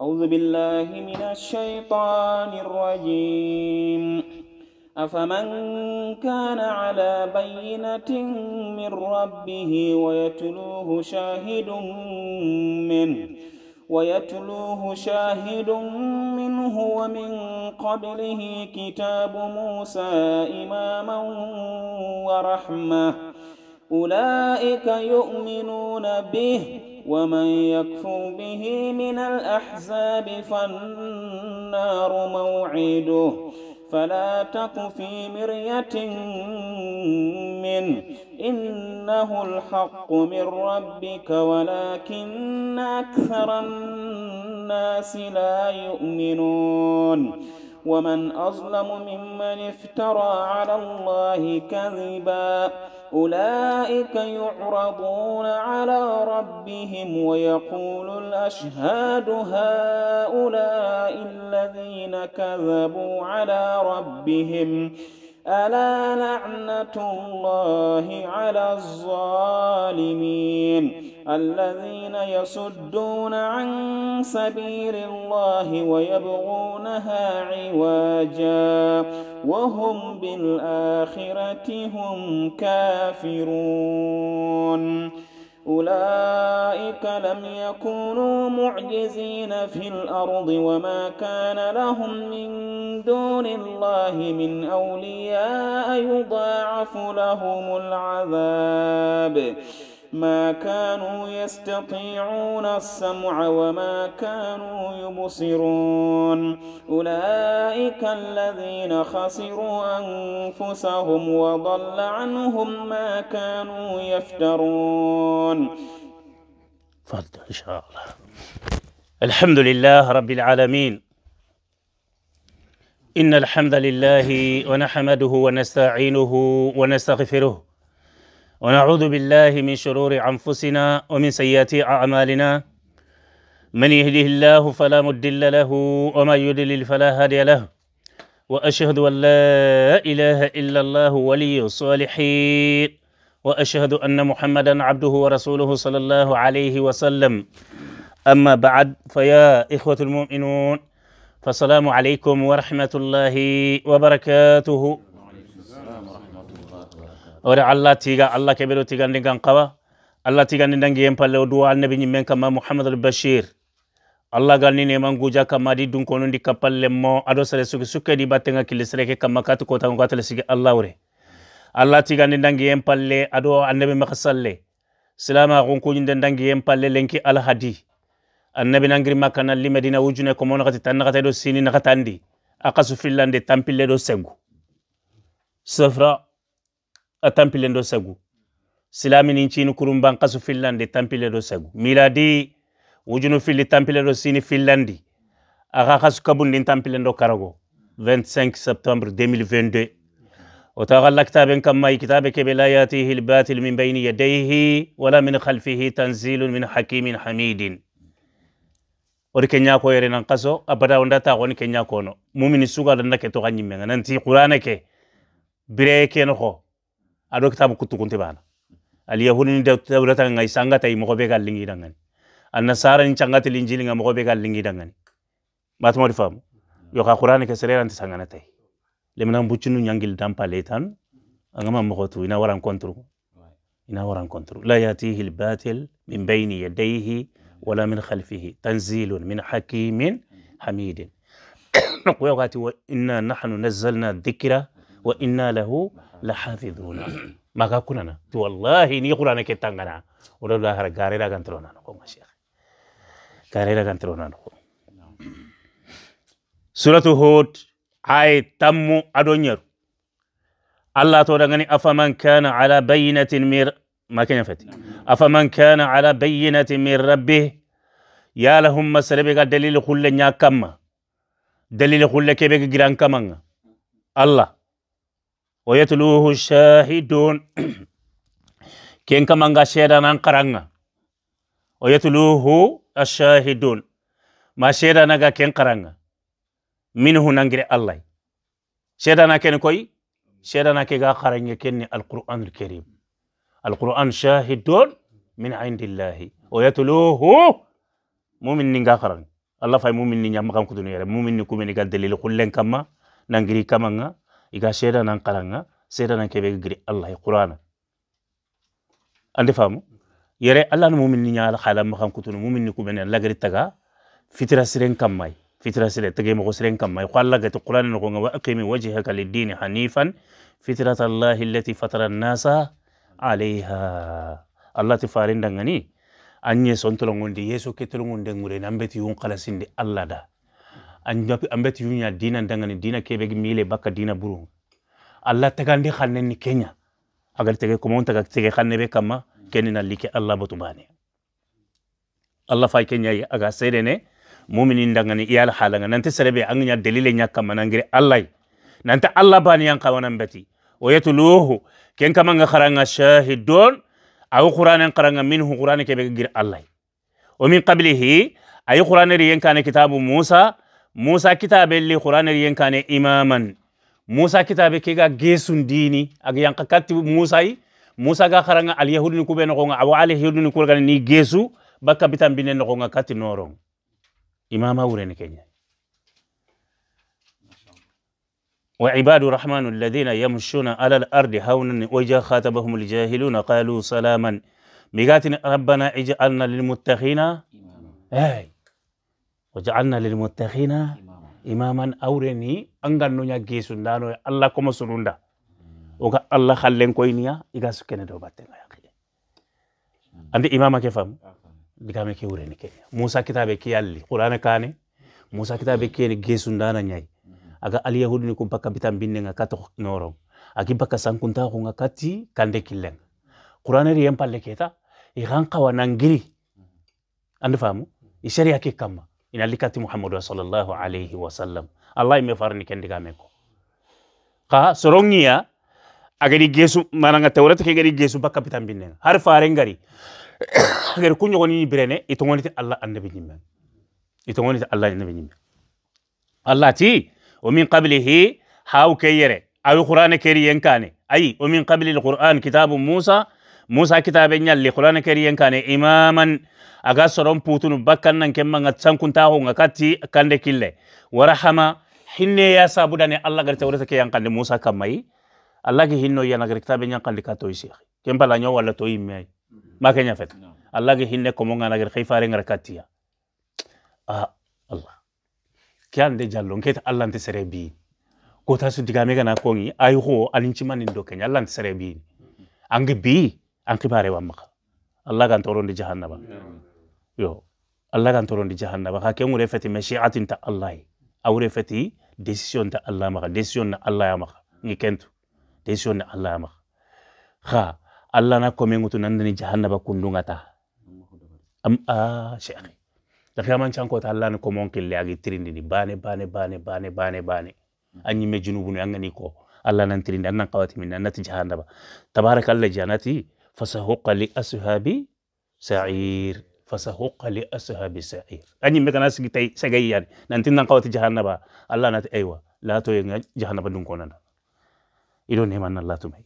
أعوذ بالله من الشيطان الرجيم أفمن كان على بينة من ربه ويتلوه شاهد منه ويتلوه شاهد منه ومن قبله كتاب موسى إماما ورحمه أولئك يؤمنون به ومن يكفر به من الأحزاب فالنار موعده فلا تك في مرية منه إنه الحق من ربك ولكن أكثر الناس لا يؤمنون ومن أظلم ممن افترى على الله كذباً أولئك يعرضون على ربهم ويقول الأشهاد هؤلاء الذين كذبوا على ربهم ألا لعنة الله على الظالمين الذين يصدون عن سبيل الله ويبغونها عواجا وهم بالآخرة هم كافرون أولئك لم يكونوا معجزين في الأرض وما كان لهم من دون الله من أولياء يضاعف لهم العذاب ما كانوا يستطيعون السمع وما كانوا يبصرون أولئك الذين خسروا أنفسهم وضل عنهم ما كانوا يفترون تفضل إن شاء الله الحمد لله رب العالمين إن الحمد لله ونحمده ونستعينه ونستغفره ونعوذ بالله من شرور انفسنا ومن سيئات اعمالنا من يهده الله فلا مضل له ومن يضلل فلا هادي له واشهد ان لا اله الا الله ولي الصالحين واشهد ان محمدا عبده ورسوله صلى الله عليه وسلم اما بعد فيا اخوه المؤمنون فالسلام عليكم ورحمه الله وبركاته ore allah tiga alla keɓeɗo tigandi kan kawa allah tigandi dangi yen palle o duwa annabi ñimmen kamma mouhamad al bachir allah galni neman guja kamma adi dunkonundi kappalle mo aɗo sere suki sukkedi battenga killi sereke kamma kati kotago katale sigi allah wure allah tigandi dangi yen palle aɗo annabi makasalle silama xunkuñinde dangi yen palle lenki alhadi annabi nangiri makana li medina wujune komo naxati tan naxate ɗo sini naxatandi a qasu fillande tampille ɗo sengu sefra a tampile do sagu silamini cini kurumban kasu finlandi tampile do sagu miladi ujunu fili tampile do sini finlandi aga kabundi kabundin tampile do karago 25 septembre 2022 وتغى الكتاب كما كتاب كبه لا ياتيه الباطل من بين يديه ولا من خلفه تنزيل من حكيم حميد ori kenya ko yere nan kaso abada onda ta woni kenya kono mumini suga dan nake to ganyimme nan ti qur'ana ke bire ke ado kitabu kutukunte bana aliyahudi ni dawrata ngai sangata i mogobe ga lingi dangani annasara ni changata linjili nga mogobe ga lingi dangani matuma difamu yo ka qur'ani ke serera nti sangana tai lemna mbuchinu nyangil dampa letan angama mogotu ina waran kontru ina waran kontru la yatihi albatil min bayni yadayhi wala min khalfihi tanzilun min hakimin hamidin nakuya wakati wa inna nahnu nazzalna dhikra وإنا له لحافظون ما كنا والله ني قرآن كتانغنا ولا لا هر غاري راغان تلونا نكو شيخ غاري راغان تلونا نكو سورة هود آية تم أدونير الله تورغني أفمن كان على بينة من ما كان يفتي أفمن كان على بينة من ربه يا لهم مسلبك دليل كل نيا كما دليل كل كبك جران كما الله ويتلوه الشاهدون كين كمان شيدا نقرنا ويتلوه الشاهدون ما شيدا نغا كين قرنا منه نغري الله شيدا نكن كوي شيدا نكغا قرنا كين القرآن الكريم القرآن شاهدون من عند الله ويتلوه مؤمن نغا قرنا الله فاي مؤمن نغا مكان كدنيا مؤمن نكومن نغا دليل كلن كما نغري كما iga sheda nan karanga sheda nan kebe giri allah qur'ana ande famu yere allah no mumin ni nyaal khala ma kan kutunu mumin ni kubene lagari taga fitra siren kammai fitra siren tage mo siren kammai ko allah gati qur'ana no gonga wa aqimi wajhaka lid-din hanifan fitrat allah allati fatara an-nasa alayha allah ti farin dangani anye sontolongonde yeso ketolongonde ngure nambeti yun qalasinde allah da ambeti yunya dina ndangani dina kebe mile baka dina buru allah tagandi khanne ni kenya agar tege ko monta gak tege khanne be kama kenni na like allah botu bane allah fay kenya ya aga sede ne mu'minin ndangani iyal halanga nanti serebe angnya delile nyaka manangire allah nanti allah bani yang kawana mbeti wayatuluhu ken kama nga kharanga shahidun aw qur'anan qaranga minhu qur'an kebe gir allah ومن قبله أي قرآن ريان كان كتاب موسى موسى كتاب اللي قرآن اللي كان إماما موسى كتاب كيغا جيسون ديني أجي ينقى كاتب موسى موسى غا خرنا اليهود نكوبة نقونا أو اليهود نكوبة ني جيسو بكا بيتان بين نقونا كاتب نورون إماما ورين كينيا وعباد الرحمن الذين يمشون على الأرض هونا وجا خاتبهم الجاهلون قالوا سلاما بيغاتنا ربنا اجعلنا للمتقين آي waja'alna lil muttaqina imaman awreni anganno nyagge sundano allah komo sununda oga allah hallen koyniya iga sukkene dow battenga yaqide andi imama ke fam digame ke wureni ke. musa kitabe ke yalli qur'ana kane musa kitabe ke ge nyai aga al yahudi ni kum pakka bitam binnenga noro agi bakka sankunta ko ngakati kande killenga qur'ana ri yam keta i andi famu i sharia ke kamma ina Muhammad muhammadu sallallahu alaihi wasallam allah me farni kendi ga meko ka sorongiya agari gesu mananga tawrata ke gari gesu bakka pitan binne har faren gari agari kunyo goni birene ito ngoni ti allah annabi nyimme ito ngoni ti allah annabi nyimme allah ti wa min qablihi haw kayere ay qur'ana keri yenkane ay wa min qabli alquran kitabu musa musa kitabe nyalli qur'ana kariyen kane imaman aga soron putunu bakkan nan kemma ngat sankun taho ngakati kande kille warahama hinne ya sabudane allah garta wurata ke yankande musa kamai allah gi hinno yana garta kitabe nyankande kato isi kemba la nyo wala to imme ma kenya fet allah gi hinne ko monga nagar khifare ngar katiya ah allah kyande jallon ket allah nte serebi ko tasu digame kana kongi ayi ho alincimanin kenya allah nte serebi angi bi ankibare wamaka allah gan toron di jahannaba yo allah gan toron di jahannaba ha ken wure fati mashi'atin ta allah awure fati decision ta allah maka decision na allah ya maka ngi kentu decision na allah ya maka ha allah na komen ngutu nandini jahannaba kundunga ta am a sheikh da kiyaman can ko ta allah ni komon kille agi tirindi ni bane bane bane bane bane bane anyi me junubu ni angani ko allah nan tirindi annan qawati min annati jahannaba tabarakallah janati fasahuqa li ashabi sa'ir fasahuqa li ashabi sa'ir anyi me kana sigi tay sagay yan nan tin nan kawati jahannaba allah nati aywa la to ye jahannaba dun konana ido ne man allah to mai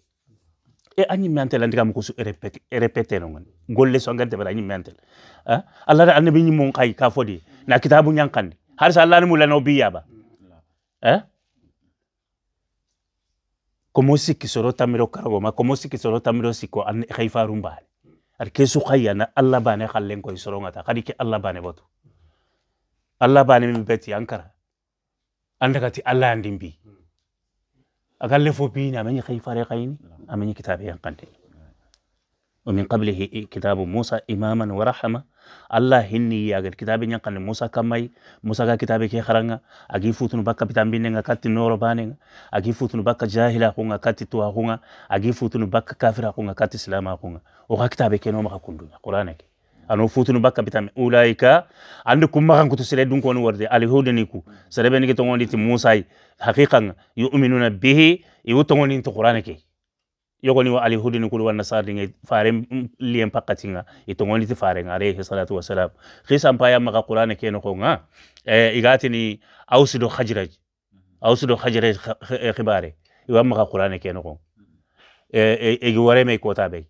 e anyi me antel andika mo su répéter répéter non golle so ngante bala anyi me antel allah da annabi nyi mon kay ka fodi na kitabu nyankandi har sa allah ni mulano biya ba eh komosi kisoro tamiro karagoma komosi kisoro tamiro siko an khaifarum bane ar kesu khayana alla bane khallen koy sorongata khadi ke alla bane botu alla bane min beti ankara andagati alla andimbi agalle fo bini amani khaifare khayni amani kitabe yankante ومن قبله كتاب موسى إماما ورحمة allah hinni agar kitabe ñankane musa kammay musa ga kitabe ke haranga agi futunu bakka bitambinenga katti noro banenga agi futunu bakka jahila kunga katti tuwa kunga agi futunu bakka kafira kunga katti silama kunga oga kitabe ke no maka kundunya qur'ana ke ano futunu bakka bitame ulaika andi kummakan kutu sire dun koni warde alihudani ku serebe nigi tongoni ti musa haqiqanga yu'minuna bihi iwu tongoni ti qur'ana ke yogoni wa alihudi ni kulu wanna sarlinge fare lien pakatinga itongoni ti fare nga alayhi salatu wasalam khisan paya maka qur'ana keno ko nga e igati ni ausido khajraj ausido khajraj eh, khibare iwa maka qur'ana keno ko e igi wore me kota be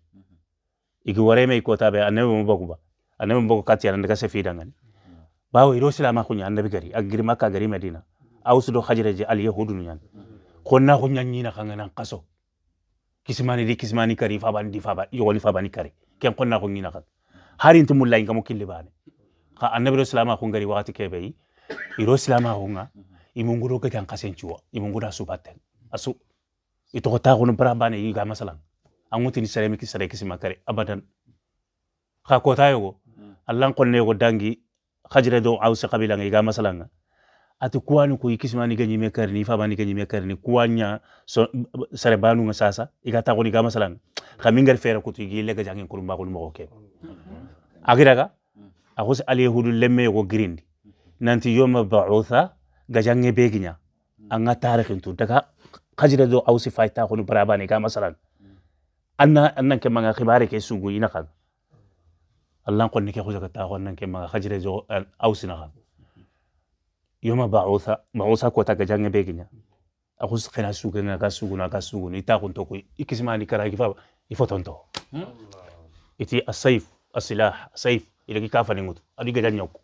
igi me kota be anabi mo bogu ba anabi mo bogu katiya ndaka se fidanga ni bawo iro silama kunya annabi gari agiri makka gari medina ausido khajraj al yahudu nyan khonna kunya nyina kangana qaso kismani di kismani kari ban di fabani yogoni fabani kari ken konna ko ngina kan hari ntu mulla inga mo killi bane ka annabi ro salama ko ngari wakati kebe iro salama ko nga imunguro ka kan kasen chuwa imungura subaten asu ito ko ta ko no bara bane yiga masalan anguti ni sare miki sare kisma kari abadan ka ko tayo hmm. allan konne go dangi khajre do awse qabila ngiga masalan ati kuwani ko ikismani ga nyime karni fa bani ga nyime karni kuwanya so, sare banu nga sasa iga ta ko ni ga masalan khamingar fera ko tu gile ga jangin kurumba ko mo ke agira ga akus al yahudul lemme ko grind nanti yoma ba'utha ga jange beginya anga tarikhin tu daga khajira do ausi faita ko ni barabani ga masalan anna annan ke manga khibare ke sugu ina kan allah ko ni ke ko ta ko nan ke manga khajira do ausina kan yoma bausa bausa kota ga jange begenya akus khena sugena ga suguna ga suguna ita kun to koy ikismani kara kifa ifotonto iti asayf asilah asayf ilaki kafa ningut adi ga janyako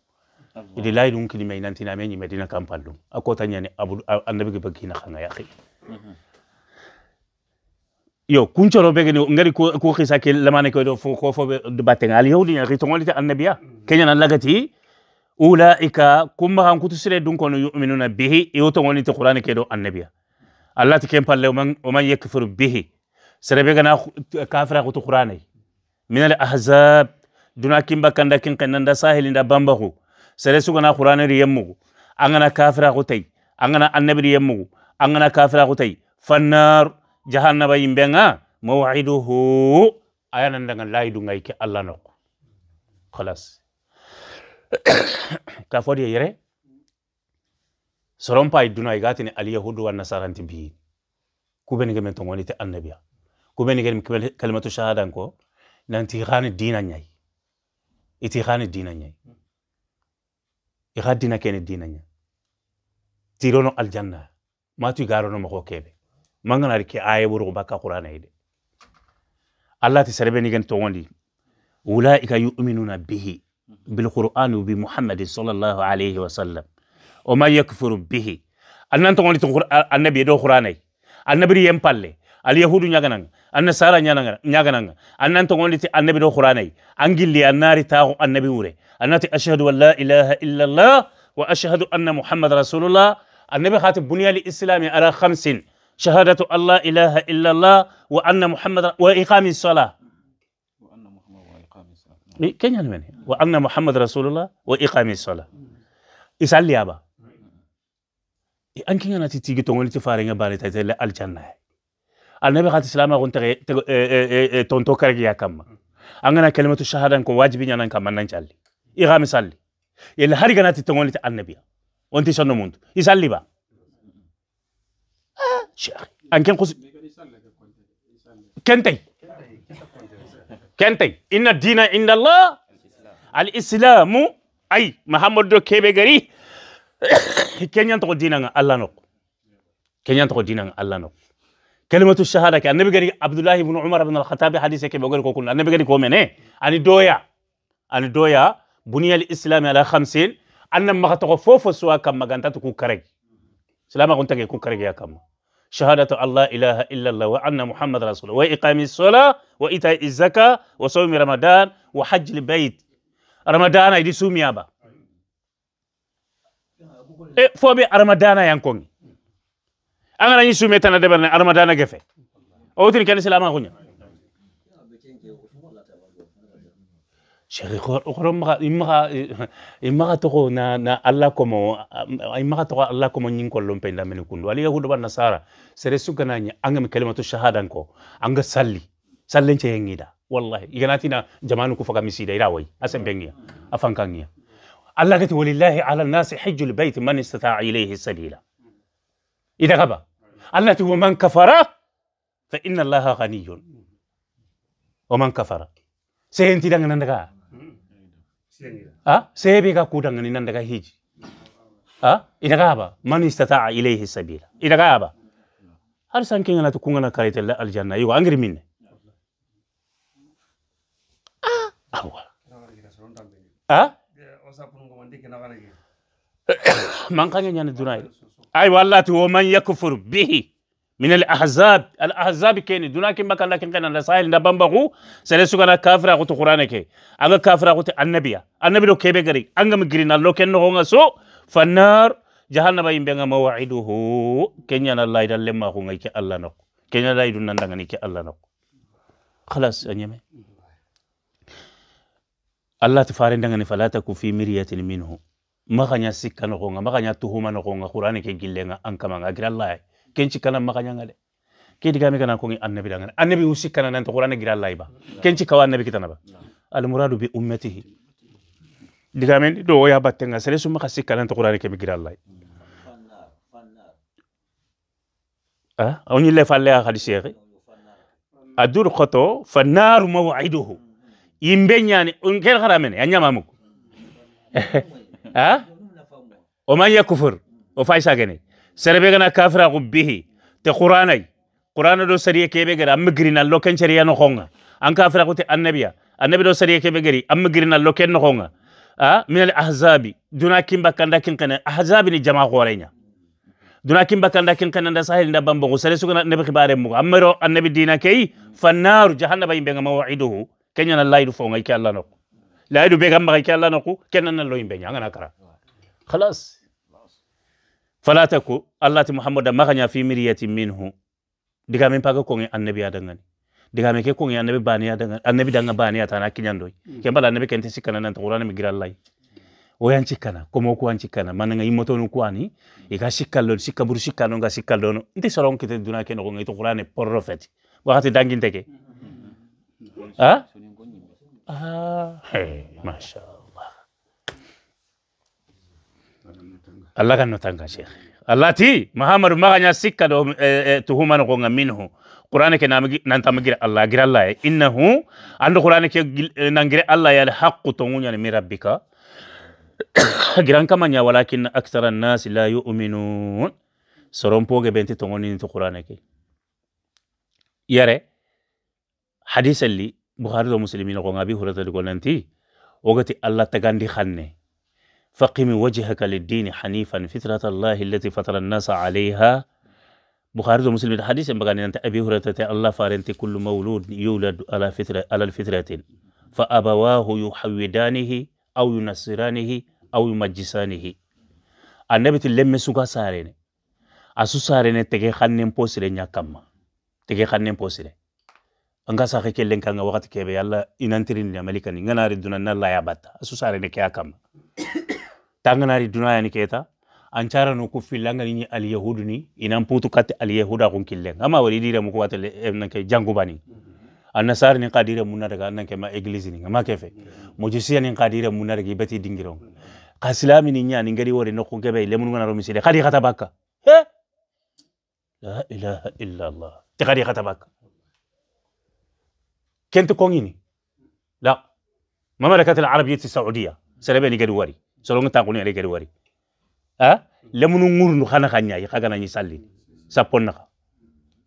idi lay dun kili mai nantina mai ni medina kampallu akota nyane abu annabi ga bagina khanga ya khai yo kuncoro bege ni ngari ko khisa ke lamane ko do fo ko fo be de batengal yo ni ritongolite annabiya kenya nan lagati ulaika kummakan kutu sire dun kono yuminuna bihi iwoto goninte qur'ani kedo annabiya allah ti ken palle oman yakfur bihi serebe gana kafira kutu qur'ani min al ahzab duna kimba kanda kin kananda sahilinda bambahu sere sugana qur'ani riyemmugu angana kafira kutai angana annabi riyemmugu angana kafira kutai fannar jahannaba yimbenga maw'iduhu ayanan daga layidu ngai ke allah nokku khalas ka fodi yere soron pay duna e gatini alyahudu wa nasaranti mbiyi kubenige men to gonite annabiya kubenige kalimatu shahadan ko nanti hani dina ñayi iti hani dina ñayi i ha dina kene dina ña tirono aljanna matu garono mogo kebe manganari ke aye worogo bakka qur'anayi de allah ti serebe nigen togondi ulaika yuminuna bihi بالقرآن وبمحمد صلى الله عليه وسلم وما يكفر به أن أنت قلت النبي دو قرآني النبي يمبالي اليهود نيغانان النصارى نيغانان أن أنت قلت النبي دو قرآني أنجلي النار تاغو النبي وري أن أشهد أن لا إله إلا الله وأشهد أن محمد رسول الله النبي خاتم بنيا الإسلام على خمس شهادة الله إله إلا الله وأن محمد وإقام الصلاة إيه، كنيان يعني مني وأن محمد رسول الله وإقامة الصلاة إسال لي أبا أن إيه، أنكي أنا يعني تيجي تقولي تفارين باري تيجي الجنة النبي خاتم السلام أقول تغ تغ إيه، تونتو كرجي يا كم أنا كلمة الشهادة أنكم واجبين أنا كم أنا نجالي إقامة الصلاة يلا هاري كنا تقول النبي وانتي شنو موند إسال لي با آه. شيخ أنكي نقص كنتي kentay inna dina indallah al islamu ay mahamadou kebe gari kenyan to dina nga allah no kenyan to dina nga allah no kalimatu shahada ke annabi gari abdullah ibn umar ibn al-khattab hadise ke bogari ko kun annabi gari ko mene ani doya ani doya buniyal islam ala 50 annam ma to fofo suwa kam maganta ku kareg salama kun tage ku kareg ya kam شهادة الله إله إلا الله وأن محمد رسول الله وإقام الصلاة وإيتاء الزكاة وصوم رمضان وحج البيت رمضان يدي سومي أبا إيه، فوبي رمضان ينكون أنا رأيي سومي تنا دبرنا رمضان أو تري كان سلامة غنيه شيخ أخرم إما إما تقول نا نا الله كم إما تقول الله كم نين كلهم بين لمن يكون ولي يهود والنصارى سرسو كناني أنغم كلمة الشهادة أنكو أنغ سالي سالي نشيعني دا والله يعناتنا جمانو كفك مسيدا يراوي أسم بينيا أفان كانيا الله قلت ولله على الناس حج البيت من استطاع إليه سبيلا إذا غبا الله ومن كفر فإن الله غني ومن كفر سينتي دعنا نرجع ha Sebi ka kudanga ni nanda ga hiji ha ida ga ba man istata'a ilaihi sabila ida ga ba har san kin na tukunga na karita la aljanna Iwa angri minne ah! Ha? awa ha man kanya nyana dunai ay tu wa man yakufur bihi من الاحزاب الاحزاب كين دونا كين بكا لكن كان الرسائل نبان بغو سلسو كان كافر اخوت قران كي اغا كافر اخوت النبي النبي لو كيبي غري انغا مغرينا لو كن هو سو فالنار جهنم يمبغا موعده كين الله يدلم ما هو كي الله نو كين الله يدنا ندغني كي الله نو خلاص انيمه الله تفارن دغني فلا تكو في مريه منه ما غنيا سكن هو ما غنيا تهمن هو قران كي جلنا انكما غير الله kenci kana makanya ngade ke diga mi kana ko annabi dangane annabi usi kana nan to qur'ana gira allah ba kenci kawa annabi kitana ba al muradu bi ummatihi diga men do ya battenga sere summa khasi kana to qur'ana ke gira allah ah awni le falle a ya khali yeri ya adur khoto fa naru maw'iduhu imbenyani nyani on ker kharamene anyama ya muko ah o man yakufur o faisa gene serebe gana kafira ku bihi te qur'anai qur'ana do sariye kebe gara amma girina loken shariya no khonga an kafira ku te annabiya annabi do sariye kebe gari amma girina loken no khonga a min al ahzabi duna kimba kanda kin kana ahzabi ni jama'a qorenya duna kimba kanda kin kana da sahil da bambo ko sare sugana annabi khibare mu amma ro annabi dina kai fannar jahannama yimbe ngama wa'iduhu kenya na laidu fo ngai ke allah no laidu be gamma ngai ke allah no ku kenan na lo yimbe nyanga na kara خلاص fala taku allati muhammada maganya fi miriyati minhu diga min paga kongi annabi adangani diga min ke kongi annabi bani adangani annabi danga bani atana kinyandoi mm. ke bala annabi kente sikana nan qur'an mi girallai o yan cikana ko mo ko an cikana man nga yimoto e ga sikkallo sikkaburu sikkano ga sikkallo no nti soron kite duna ke no ngi to qur'an prophet wakati dangin teke ha mm. ah, mm. ah hey, mashallah الله كان نتانك شيخ الله تي ما هم همر ما غنيا سكة لو تهما نقونا منه القرآن كي نانتا غير الله غير الله إنه عند القرآن كي نانجرى الله يا يالحق تونيا من ربك جران كمان يا ولكن أكثر الناس لا يؤمنون بوجة بنتي تونيا نتو القرآن كي ياره حديث اللي بخاري ومسلمين قونا بي هرطة لقونا انتي وقتي الله تغاندي خانه فقم وجهك للدين حنيفا فطرة الله التي فطر الناس عليها بخاري ومسلم الحديث بغاني أنت أبي هريرة الله فارنت كل مولود يولد على فطرة على الفطرة فأبواه يحودانه أو ينصرانه أو يمجسانه النبي تلم سوكا سارين أسو سارين تكي خنن بوسر نيكما تيغي خنن بوسر anga sake kellen kanga wakati kebe yalla inantirin ya malikani ngana riduna دون الله يا بات اسو سارين kya tanganari dunayani keta ancara no ku filangani ni al yahudu ni inan putu kat al yahuda kun killen amma wali dira mu ko watal nan ke jangu ni qadira munna daga nan ma eglise ni ma kefe mujisiya ni qadira munna daga beti dingirong qasilami ni nya ni ngari wore no ku gebe le mun misile khadi khata bakka la ilaha illa allah ti khadi khata bakka kent kongini لا مملكة العربية السعودية سلبي لقد وري soronga ta kunya rekere wari a lemunu ngurnu khana khanya yi khagana ni salli saponna kha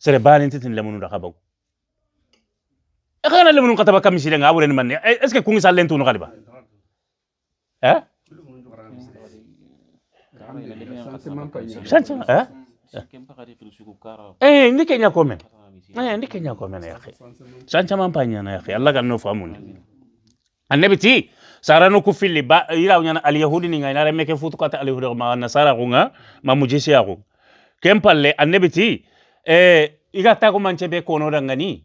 sere bani titin lemunu da khabaw e, e khana e lemunu kataba kam sire nga awre ni manne est kungi sallen tunu khaliba a ah? santi a ah? ah. eh ndike nya komen eh ndike nya komen ya khi santi man panya na ya khi allah kan no famu annabi ti sarano ku fili ba ira unya al yahudi ni ngai nare meke futu kata al yahudi ma nasara kunga ma mujisi aku kempalle annabi e iga ta manche be kono dangani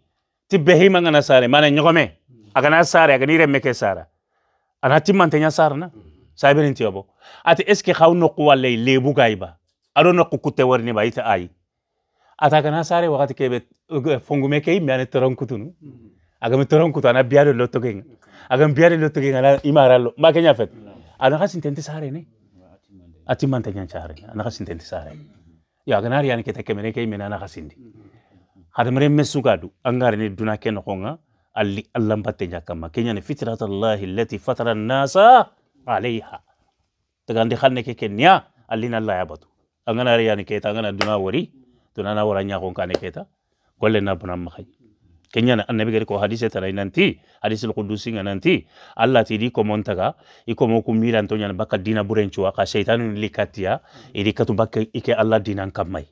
ti behi manga nasare mana nyogome agana sare agani meke sara ana timmantenya sarna sabirin tiyobo ati eske xaw noqu wallay lebu gay ba ado noqu kutte warni ba ita ai ata kana sare wakati kebe fungu meke imi ane toron kutunu agami toron kutu ana biado agam biare lo tege ngala imara lo ma kenya fet iya. ana khasin tente sare iya, ati man tanya sare iya. ana khasin tente sare ya ganari yani kete kemene kay mena ana khasin di hada mere mesugadu angare ne duna ken konga alli allah batte kama. kenya ne Allah, allati fatara nasa alaiha tagandi khanne ke kenya allina allah yabatu angana re yani keta angana duna wori duna na wara nya kane keta golle na kenyana annabi gari ko hadise tara nanti hadisul qudusi nanti allah ti di ikomo montaga iko mo kumira baka dina burenchu aka shaytanun likatia idi katu ike allah dinan kamai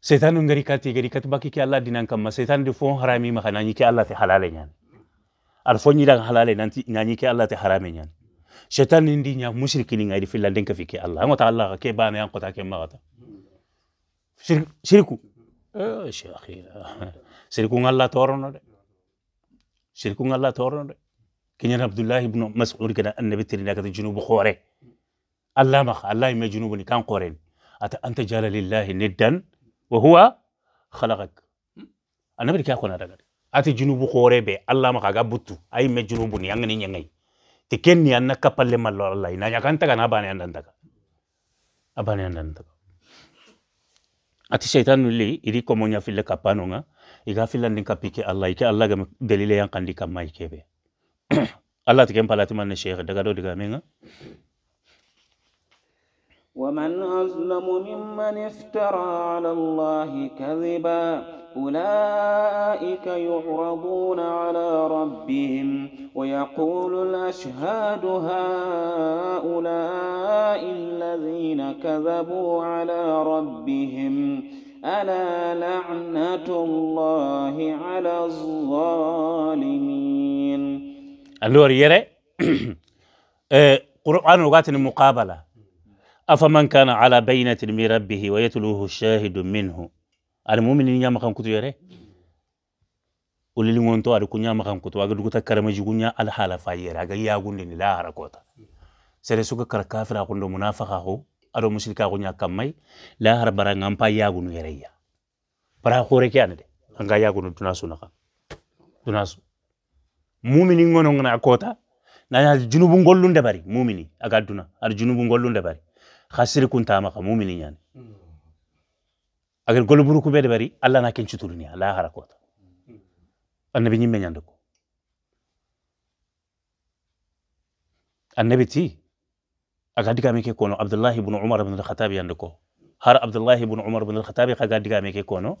setan ngari kati gari katu baki ke Allah dinan kamma setan di fon harami maka nanyi ke Allah te halale nyan al fon nyira halale nanti nanyi ke Allah te harame nyan setan ndi nya musyriki ni ngai di fillan den Allah ngota Allah ke bana yang ke magata shirku eh syekhi شركون الله تورنا شركون الله تورنا كنيا عبد الله بن مسعود كنا النبي ترينا كذا جنوب خوري الله مخ الله ما جنوبني كان قورين أت أنت جال لله ندا وهو خلقك النبي كي أكون هذا أتي جنوب خوري بي الله مخ أجابتو أي ما جنوبني يعنى يعنى تكني أنا كبل ما الله إنا يا كنتا كنا باني أنا نتاك أباني أنا نتاك أتي شيطان اللي يري كمونيا في الكابانونا iga fillandin kappi ke allah ike allah gama dalile yankandi kamma ikebe allah tiken palatimanne cheikh daga ɗo diga menga ومن أظلم ممن افترى على الله كذبا أولئك يعرضون على ربهم ويقول الأشهاد هؤلاء الذين كذبوا على ربهم ألا لعنة الله على الظالمين اللور يرى آه، قرآن لغات المقابلة أفمن كان على بينة من ربه ويتلوه شاهد منه المؤمنين يا مكان كتو يرى ولي لمونتو أركون يا مكان كتو أقول لك كرم جوجون الحالة فاير أقول يا أقول لني لا حركوتا سيرسوك كركافر أقول منافقه ado musilka ko nya kamai la har baranga ampa yagunu yereya para hore kyan de anga yagunu tunasu naka tunasu mumini ngono ngana kota na ya junubu de bari mumini aga duna ar junubu de bari khasir kun ma ka mumini nyan agar golu buru ku de bari alla na kencu turni la har kota annabi nyimme nyande annabi ti aga digame ke kono abdullahi ibn umar ibn al-khattab yande ko har abdullahi ibn umar ibn al-khattab kaga digame ke kono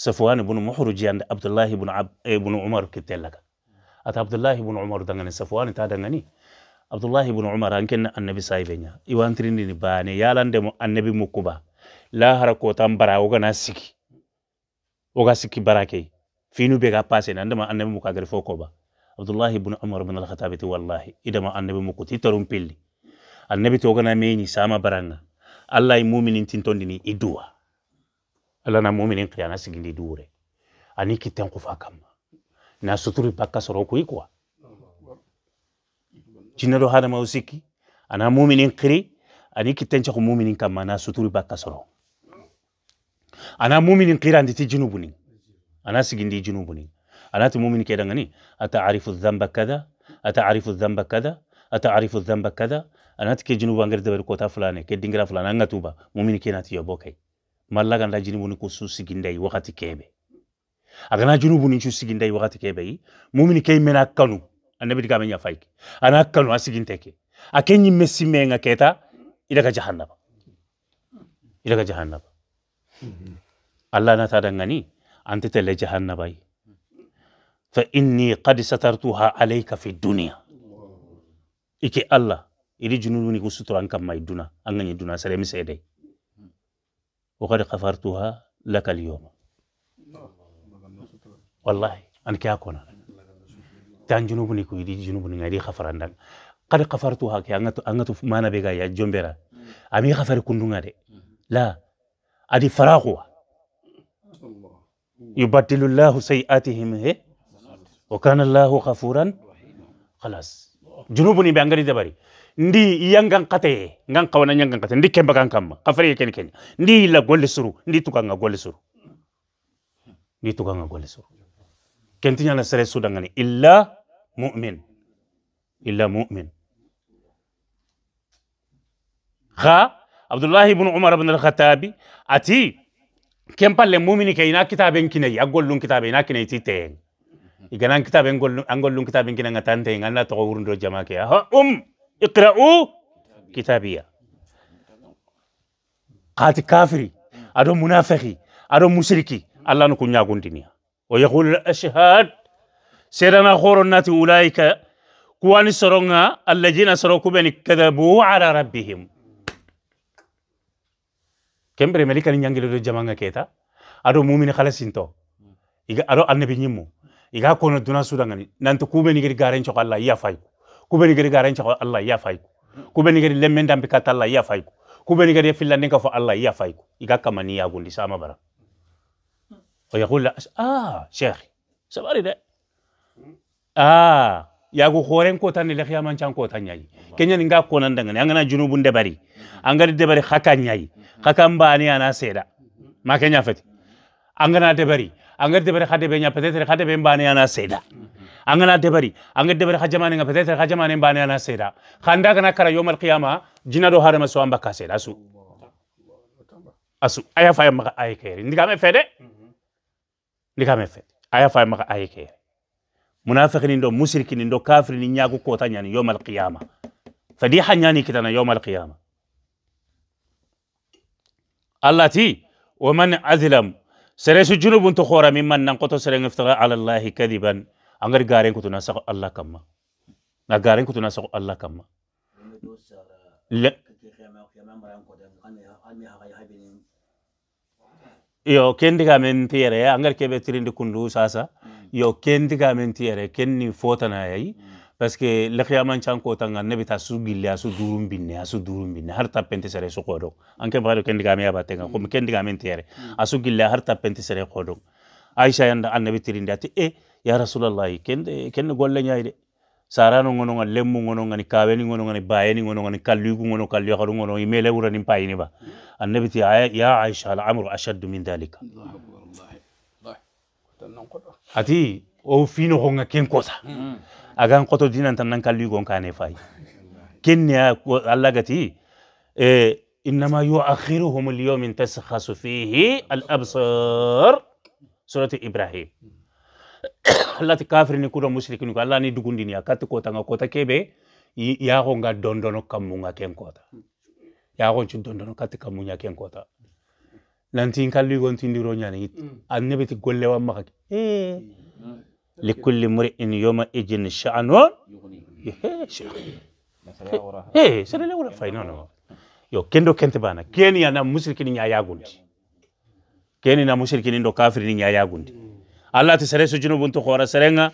safwan ibn muhruj yande abdullahi ibn ibn umar kitelaga ata abdullahi ibn umar dangane safwan ta dangani abdullahi ibn umar anken annabi saibenya iwantrini ni bane yalande mo annabi mukuba la hara ko tan bara oga na siki oga siki barake finu be ga passe nan dama annabi mukagar foko ba abdullahi ibn umar ibn al-khattab wallahi idama annabi mukuti tarum pilli annabi to gana meni sama baranga allah muminin tintondini ni idua allah na muminin kiyana sigindi duure ani kitten kufa kamma na suturi bakka soro kuyi kuwa jinna do hada mausiki ana muminin kiri ani kitten cako muminin kamma na suturi bakka soro ana muminin kiri anditi junubuni ana sigindi ana ti mumini kedangani ata ataarifu dhamba kadha ataarifu dhamba kadha arifu dhamba kadha anati ke jinu bangere de kota fulane ke dingira fulane anga tuba mumin ke nati yobokai malla ganda jinu buni ko su sigindai wakati kebe agana jinu buni su sigindai wakati kebe mumin ke mena kanu annabi diga men ya faiki ana kanu asiginte ke akenyi messi menga keta ila ga jahannaba ila ga jahannaba allah na ta dangani anta tele jahannaba fa inni qad satartuha alayka fi dunya ike allah iri jununu ni kusutura angka mai duna an ni duna sare mi sedai wa qad laka al-yawm wallahi an kya kona tan ni ku iri junubu ni ngari ghafaran dan qad ghafartuha kya anga angatu mana bega ya jombera ami ghafar kundunga de la adi faraghuwa yubatilu llahu sayi'atihim he wa kana llahu ghafuran khalas junubu ni be ndi yanga iya kate ngang kawana nyanga kate ndi kemba kan kafari kafare ken ken ndi la golle suru ndi tukanga golle suru ndi tukanga golle suru kentinya na sere suda ngani illa mu'min illa mu'min Ha, abdullahi ibn umar ibn al-khattabi ati ken palle mumini ke ina kitaben kinai a ya gollun kitabe ina kinai ti teyen iganan kitaben anggol lung kita kitaben kinan ga tante na to wurin do ke ya. ha um اقرأوا كتابية قاتل كافري أدو منافقي أدو مشركي الله نكون يقول دنيا ويقول الأشهاد سيدنا خور الناتي أولئك كواني سرونا الذين سروكو بني كذبوا على ربهم كم بري ملكا نيانجي لدو جمانا كيتا أدو مؤمن خلصينتو إيجا أدو النبي نيمو إذا كنت دونا سودان نانتو كوبني غير غارين شوك الله يا يافايكو kubeni gari garan cha Allah ya faiku kubeni gari lemen dan pikat Allah iya ya faiku beni gari filan ka fo Allah ya faiku iga kamani ya gundi sama bara ويقول ah اه sabari de ah اه gu khoren ko tan lekhiya man chan ko tan kenya ni konan ko nan dangane angana junubun de bari angana de bari khakan yayi bani ana ya seda ma kenya fet angana de bari angana de bari khade be nya peut khade be bani ana ya seda angana debari anga debari khajamane nga pete etre khajamane mbane ana seda khanda kana kara yom al qiyama jina do harama so amba kase asu asu aya fay ma ay kere me fede me fede aya fay ma ay kere munafiqin ndo musrikin ndo kafirin nyago kota nyani yom al qiyama fadiha nyani kitana yom al qiyama allati ومن أظلم سرس جنوب تخور ممن ننقط سرين افترى على الله كذبا angari garen kutuna sako allah kamma na garen kutuna sako allah kamma yo kendigamen ti yere angari kebe tirindi kundu sasa mm. yo kendigamen ti yere kenni fotana yayi mm. parce que lexiyaman can kotanga ne bita su gille su durum binne su durum binne har tappente sere su kodo anke baxado kendigame yabatenga comme mm. kendigamen ti yere a su gille har tappente sere kodo aicha yanda annabi tirindi ati eh, يا رسول الله كن كن نقول لنا يا سارانو غنو غن لم غنو غن كابيني غنو غن بايني غنو غن كاليو غنو كاليو غنو غنو إيميل أورا نباين با النبي تي آية، يا عائشة العمر أشد من ذلك أتي أو فين هونغ كين كوسا أغان قطو دين أنت نن كاليو كاني فاي كن يا الله قتي إيه، إنما يؤخرهم اليوم تسخص فيه الأبصار سورة إبراهيم lati kafirini kudo mushrikini ko alla ni dugundini ya kati kota nga kota kebe yago nga dondono kammu ken kota yago nchu dondono kati kammu ken kota nanti nkalli gon tindiro nyani mm. annebe ti golle wa makaki eh mm. likulli mri'in yawma ijin sha'anu eh sere le wala fayno no yo kendo kente bana keni yana mushrikini nya yagundi keni na mushrikini ndo kafirini nya yagundi mm. allah ti sere sujunu buntu khora nga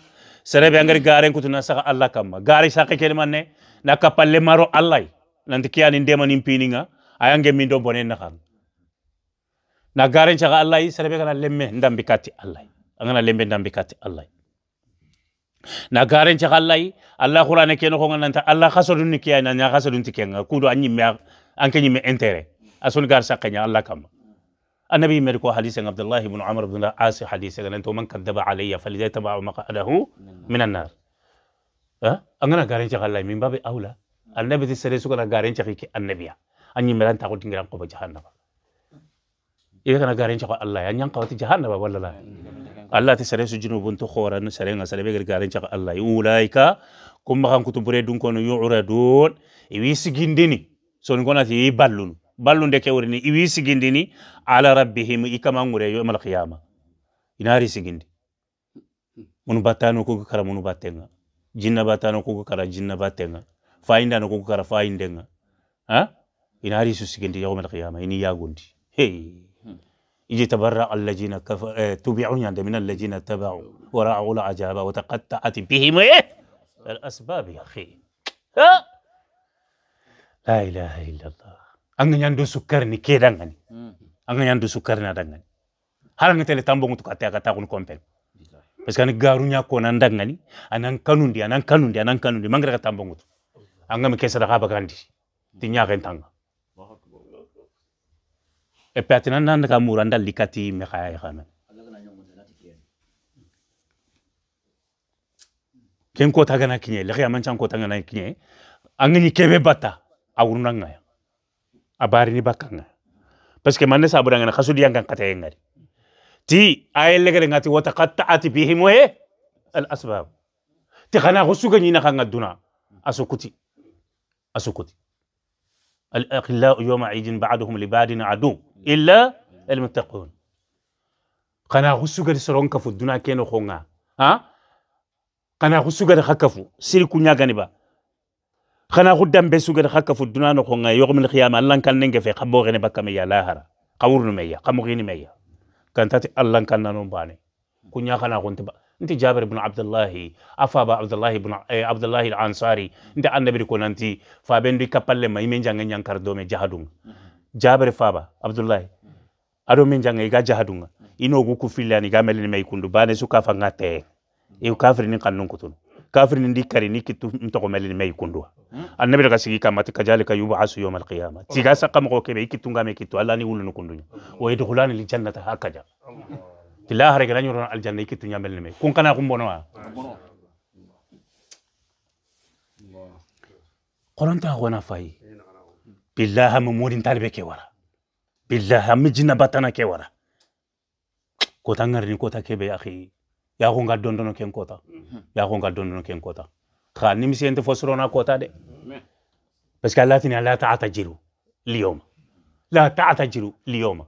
sere be angari garen kutuna saka allah kamma gare saka kele manne na lemaro maro allah nanti ni ndema mpini pininga ayange mindo bone bonen na gareng na gare saka allah sere be kana lemme ndambi katti allah angana lembe ndambi katti allah na gareng ci Allah, allah ne ken khonga nanta allah khasadun ni na nya khasadun tikenga kudo anyi me anke nyi me intérêt asun gar sakanya allah kamma النبي مركو حديث عبد الله بن عمر بن العاص حديث أنت من كذب علي فلذا تبع مقاله من النار أه؟ أنا قارن شغال الله من باب أولى النبي تسري سكنا قارن شغال النبي أني ملان تقول تنقران قبة جهنم إذا كان قارن شغال الله يعني أن ينقوت جهنم ولا لا الله تسري سجنوب تخورا سرينا سرينا قارن شغال الله أولئك كم كان كتب ريدون كونوا يعرضون إيوه يسجندني سونكونا تي بلون ballude kewrini iwi sigindini ala rabbihim ikama ngure yo mal qiyama inari sigindi munu battano kuku kara munu battenga jinna battano kuku kara jinna battenga fayindano kuku kara fayindenga ha inari su sigindi yo mal qiyama ini yagundi hey يتبرأ الذين كفروا اه تبعوا عند من الذين تبعوا ورأوا العجاب وتقطعت بهم ايه الأسباب يا أخي ها لا إله إلا الله anga ñando sukkar ni ke dangani hmm. anga ñando sukkar na dangani hala nga tele tambo ngutu kate akata kun kompel parce que garu nya ko nan dangani anan kanundi anan kanundi anan kanundi mangra ka tambo tu anga mi kesa daga bagandi ti nya ka tanga e patina nan daga muranda likati me khaya khana ken ko tagana kinye le khaya man ko tagana kinye anga ni kebe bata awurunang ngaya. abarini bakanga parce que manne sabura na khasudi yangan kata ngari ti ayelle gare ngati wata ati bihim wa al asbab ti khana khusuga nyina khanga duna asukuti asukuti al aqilla yawma aidin ba'dhum li ba'din adu illa al muttaqun khana khusuga soronka fu duna keno khonga ha kana khusuga khakafu sirku nyagani ba xana xudan be sugata xa kafu duna noxonga yoxumil xiyama allankan nenge fe xa boxene bakkame ya lahara xa wurnu meya xa muxini meya kantati allankan nano mbane kuña xana xuntiba nti jabir ibnu abdullahi a faba abdullahi ibnu eh, abdullahi al ansari nti annabiri ko nanti faben ndi kapalle ma ime jange ñankar dome jahadunga jabir faba abdullahi aɗo min jange iga jahadunga inogu ku fillani ga melini may kundu bane suka fanga tee iw kafirini kan nun kutunu kafiri ndi kari ni kitu mtogomeli ni meikundua annabi daga sigi kamati kajalika yub'asu yawm alqiyama tiga saka mo kebe ikitunga me kitu alla ni wulun kundunya wa yadkhulani aljannata hakaja tila hare gana nyoro aljanna ikitu nyamel ni me kun kumbono wa qolonta gona fai billaha mumudin talbe ke billaha mijina batana ke wara kota ngarni kota kebe akhi yaxu nga dondono ken kota mhm. yaxu nga dondono ken kota xa nimisiyente fo sorona kota de parce que alatini ala taata jiru liyoma la taata jiru liyoma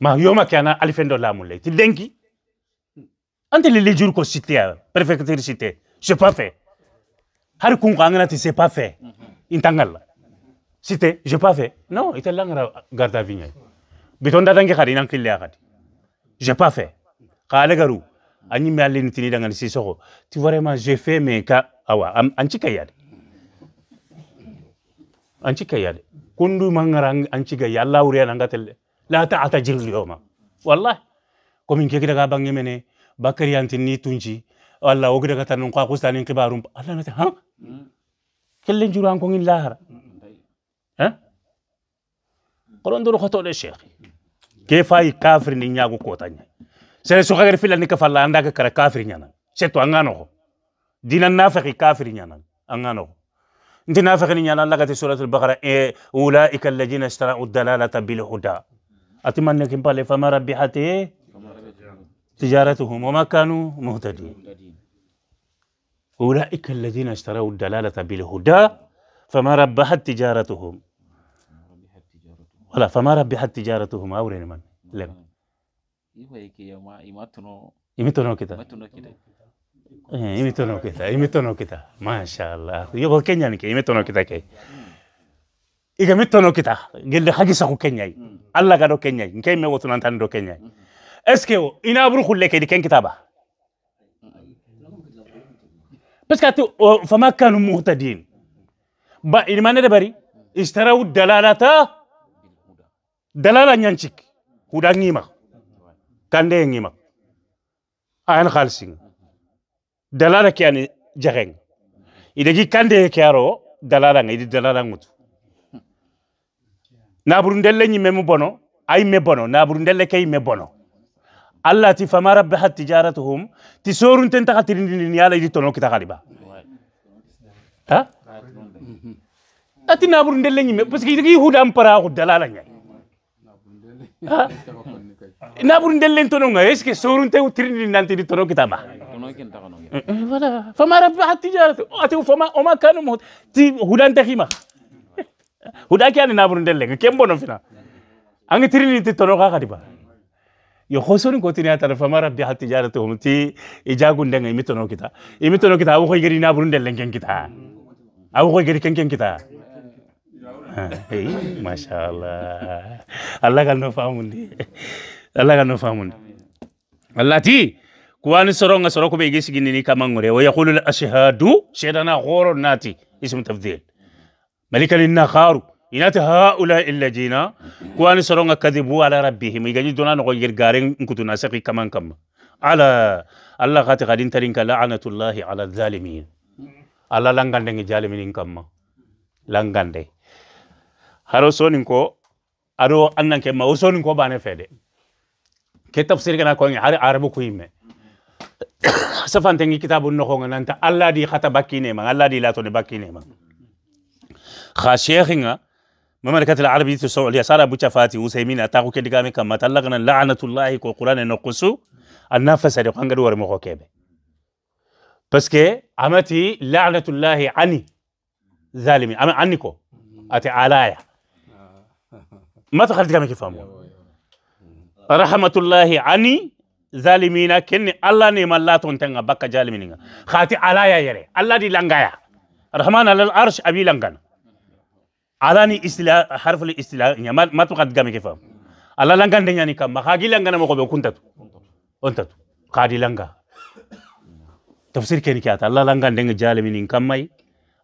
ma yoma kana alifendo la mulle ti denki ante le lejur ko cité préfecture cité c'est pas fait har kun ko ti c'est pas fait mhm. intangalla cité j'ai pas fait non ite langara garda vigne biton dadangi khari nan kille khadi j'ai pas fait khale garou anyime aleni tini dangan si sogo tu vraiment j'ai fait mes ka awa am anchi kayade anchi kayade kundu mangara anchi ga yalla wuri ananga telle la ta'ata jil yoma wallahi ko min keke daga bangi mene bakari antini tunji walla wogi daga tanun kwa kustani kibarum alla nata ha kellen juru an kongin lahara ha kolon duru khoto le sheikh ke fayi kafir ni nyagu kotanya sere so xagari filani ka falla anda ka kara kafir nyana setu angano ho dina nafaqi kafir nyana angano ho انت نافق ان الله قد سوره البقره إيه اولئك الذين اشتروا الدلاله بالهدى اتمنى كم بالي فما ربحت إيه؟ تجارتهم وما كانوا مهتدين اولئك الذين اشتروا الدلاله بالهدى فما ربحت تجارتهم ولا فما ربحت تجارتهم اورين من لم imitonookita eh, imitonookita imitonookita maashallah yobo kenyan ke imitonookita ke igamitonookita gelle hagisaku kenyai allah gado kenyai nkemme wotunantani do kenyai est ce que ina buru kulle kedi ken kitaba parce que ati fama kanu muhtadin ba ilmane de bari ishtarawu dalalata dalala nyancik huda ngima kande mak, ayan khalsing dalala ki ani jareng gi kande ki aro dalala ngi di dalala ngut na delle ni memu bono ay me bono na delle kay me bono allah ti fama rabbahat tijaratuhum ti sorun ten taka tirindin ni ya ala di tono kita khaliba ha ati na delle ni me parce que idegi huda ampara ko dalala nyai ha naburu ndellen tono nga est ce que sorunte utirindi nantidi tono kitama voilà eh, eh, fama rabaha ati fama oma kanu mo ti hudante hima hudaki ani naburu ndellen kembo fina angi tirindi ti tono kadiba yo hosoni kotini atara fama rabaha tijaratu hum ijagu ndenga imi kita imi kita awu khoygeri naburu ndellen ken kita awu khoygeri ken ken kita Hey, eh, masya Allah. kan no fahamundi. الله كان فهمون التي كوان سرون سرون كوبي جيس جنيني كمان غري ويقول الأشهاد شهدنا غور ناتي اسم تفضيل ملك النخار إنات هؤلاء الذين كوان سرون كذبوا على ربهم يجي دونا نقول يرجعين كتنا سقي كمان كم على الله غات غادين ترين لعنة الله على الظالمين الله لانغاندي جالمين كم لانغاندي هارو سونين كو أرو أنك ما وسونين كو بانفيد كتفسير كنا كوني عربي عربي كويمة سفان تنجي كتاب النخون عن أنت الله دي خطا باكيني ما الله دي لا توني باكيني ما خاشيخنا مملكة العربية السعودية سارة أبو تفاتي وسيمين أتاقو كده كامي كم تلقنا لعنة الله هي القرآن النقصو النافس هذا قانجر ورمي خوكيبة بس كي عمتي لعنة الله عني ظالمي أما عنكو أتي علايا ما تخلت كامي كيف rahmatullahi ani zalimina kenni allah ne mallaton tanga bakka jaliminga khati alaya yere allah di langaya rahman alal arsh abi langana alani istila harful istila nya matu kad game ke fam allah langan de nyani kam khagi langana mo ko be kuntatu ontatu khadi langa tafsir kenni kiyata allah langan de jalimin kam mai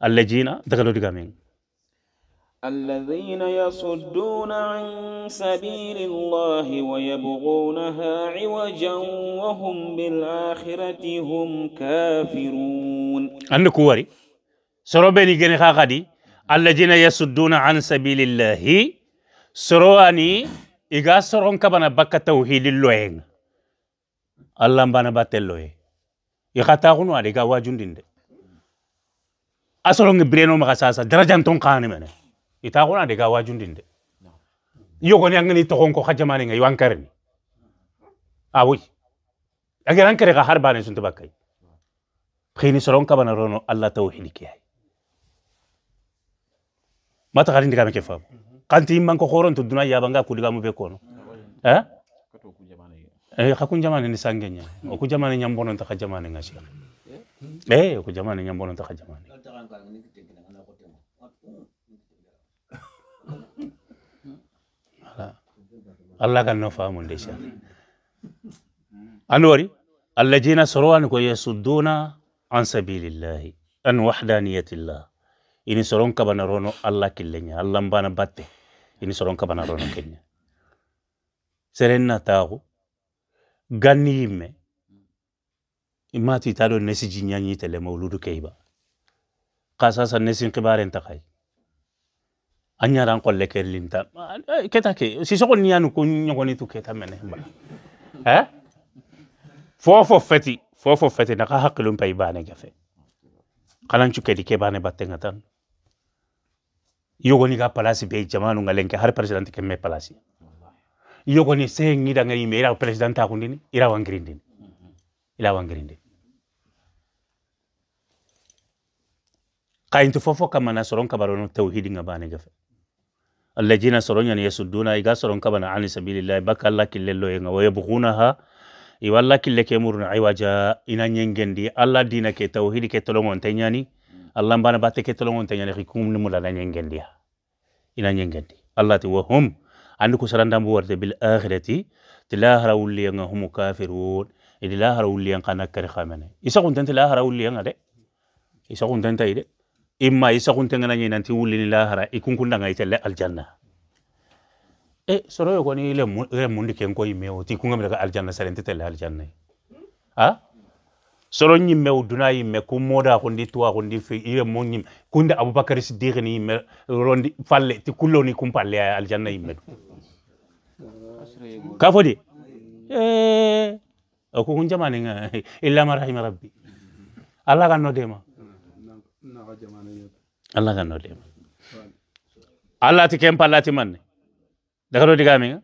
allah jina daga do diga men الذين يصدون عن سبيل الله ويبغونها عوجا وهم بالآخرة هم كافرون عندك وري سروبيني جني خاغدي الذين يصدون عن سبيل الله سرواني إيغا سرون كبنا بك توحيد اللوين الله بنا باتلوي يخاتاغون وادي غا واجون دين أسرون برينو مغساسا درجان تون قاني منه ita gona daga wajundin de iyo goni angani to gonko khajamane ngai wankarni awi agar ankare ga harbane sun tabakai khini soron ka bana rono allah tawhid ki ay mata garin diga me kefa kanti imman ko khoron to dunaya banga ku diga mu be kono eh eh khakun jamane ni sangenya o ku jamane nyambono ta khajamane ngashi eh ku jamane nyambono ta khajamane allah kan no famunde sha andu wari allajina yasudduna an sabilillahi an wahdaniyatillah ini soron kabana rono allah killeña allah mbana batte ini soron kabana rono keña serenna taaku ganni yimme imati taɗo nesi jiñañitelema wuludu keyba ka sasa nesin kibaren takay Anya ko an linta eh, keta ke sisogo ni yani ko tu keta mene bala eh? fofo feti fofo feti naka hakkilun payi bane gafe kalan kedi ke bane battenga tan yogoni ga palasi be jamanu ngalen ke har president ke me palasi yogoni se ngida ngari me ira president ta kundini ira grindin ila Kain tu fofo kamana soron kabarono tawhidi nga bane gafe الذين سرون يعني يسدون إيجا سرون كبنا عن سبيل الله بك الله كل اللو ينغا ويبغونها إيوا الله كل كمرنا عواجا إنا نينجندي الله دينا كي توحيد كي تلون تنياني الله مبانا باتي كي تلون تنياني خيكم نمولا لا نينجندي إنا نينجندي الله تي وهم عندكم سران دام بورد بالآخرة تلاهر أولي ينغا هم كافرون إلي لاهر أولي ينغا نكر خامنا إسا كنت أنت لاهر أولي ينغا دي إسا كنت أنت imma isakuntengena ñinanti wullini lahara i kunkundanga itelle aljanna e soro yo koni ile mundi ken ko yimme oti kungamiraka aljanna sarenti telle aljanna a soro ñimme u duna yimme ku moda kondi tuwa kondi fe ile mo ñim kunde abubakar siddiqini yimme rondi falle ti kulloni kum palle aljanna yimme du ka fodi eh, ko kun jamani nga illa ma rahima rabbi alla kan no dema الله kan nodi. الله تكيم kempa Allah ti manne. Daga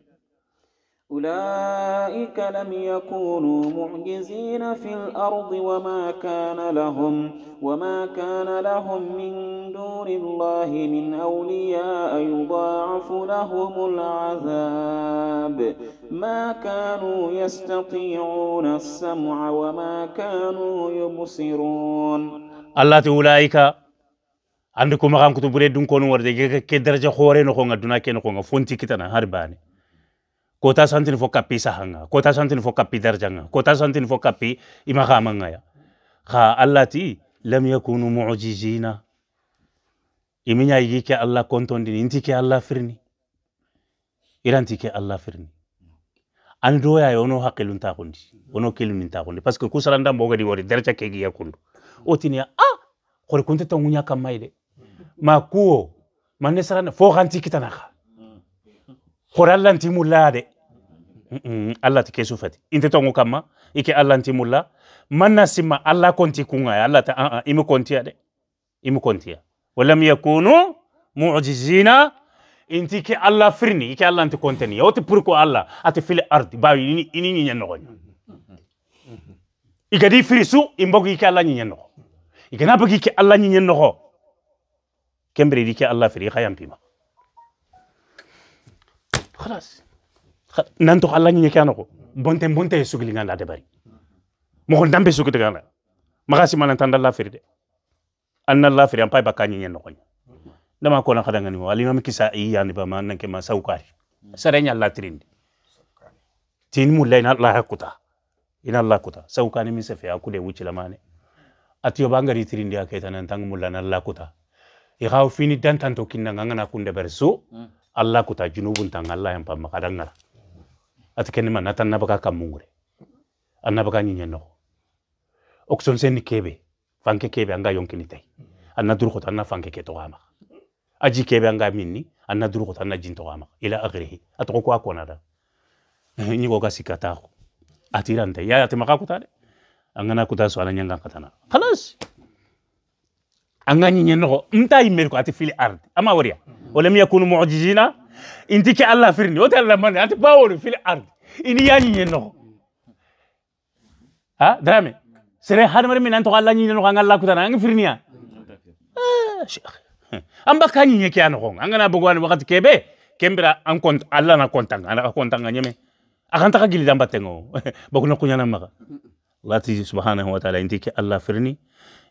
أولئك لم يكونوا معجزين في الأرض وما كان لهم وما كان لهم من دون الله من أولياء يضاعف لهم العذاب ما كانوا يستطيعون السمع وما كانوا يبصرون allati ulaika andi kuma kan kutu bure dun konu warde ke ke daraja khore no khonga duna ke no khonga fonti kitana har bani kota santin fo kapi sahanga kota santin fo kapi darjanga kota santin fo kapi imagamanga ya kha allati lam yakunu mu'jizina iminya yigi ke allah kontondi inti ke allah firni iranti ke allah firni an doya yono hakilun ta kundi ono kilun ta kundi parce que kusaranda mbogadi wori daraja ke giya kundu otini a ah, kore kunte ta ngunya kamaile makuo manesarana fo ganti kitanaka kore alla nti mulla de alla ti kesu fati inte tongu kama ike alla nti mulla manna sima alla konti kunga alla ta uh ah, -uh, ah, imi kontia de imi kontia walam yakunu mu'jizina inti ke alla firni ike alla nti konteni oti purko alla ati fil ardi ba ini ini nyenno igadi firisu imbogu ike alla nyenno igana bagi ke allah nyen nogo kembere di ke allah firi khayam pima khalas nan to allah nyen ke anoko bonte bonte sugli la de bari mo hon dambe sugli ngana Makasi manan tanda allah firi de an allah firi am pay bakani nyen nogo dama ko lan khadanga ni wali mam kisa iyani ba man nanke ma sare sarenya allah trindi tin mulai na allah hakuta ina allah kuta sawkani min sefe akude wuci lamane atiyoba angari tirindiya ketana tang mulana Allah kuta ikaw fini dan tanto kinna ngangana kunde bersu mm. Allah kuta junubun tang Allah yang pamma kadangara atkeni man natan nabaka kamungure annabaka nyinyeno okson seni kebe fanke kebe anga yonkini tay anna dur khota anna fanke ke togama aji kebe anga minni anna dur khota anna jin togama ila akhirih atko ko akona da nyigo kasikata atirante ya atimaka kutade angana kuta so ananya ngan katana khalas angani nyenro mta yimel ko ati fili ard ama wariya mi yakunu mu'jizina inti ki allah firni wata allah man ati bawol fili ard ini yani nyenro ha drame sere mar min anto allah nyenro ngan allah kutana ang Firnia. Ya? ah sheikh amba kanyi nyeke anro angana bogwan wakati kebe kembra an kont allah na kontanga ana kontanga nyeme akanta ka dambatengo tengo kunyana maka lati subhanahu wa ta'ala inti allah firni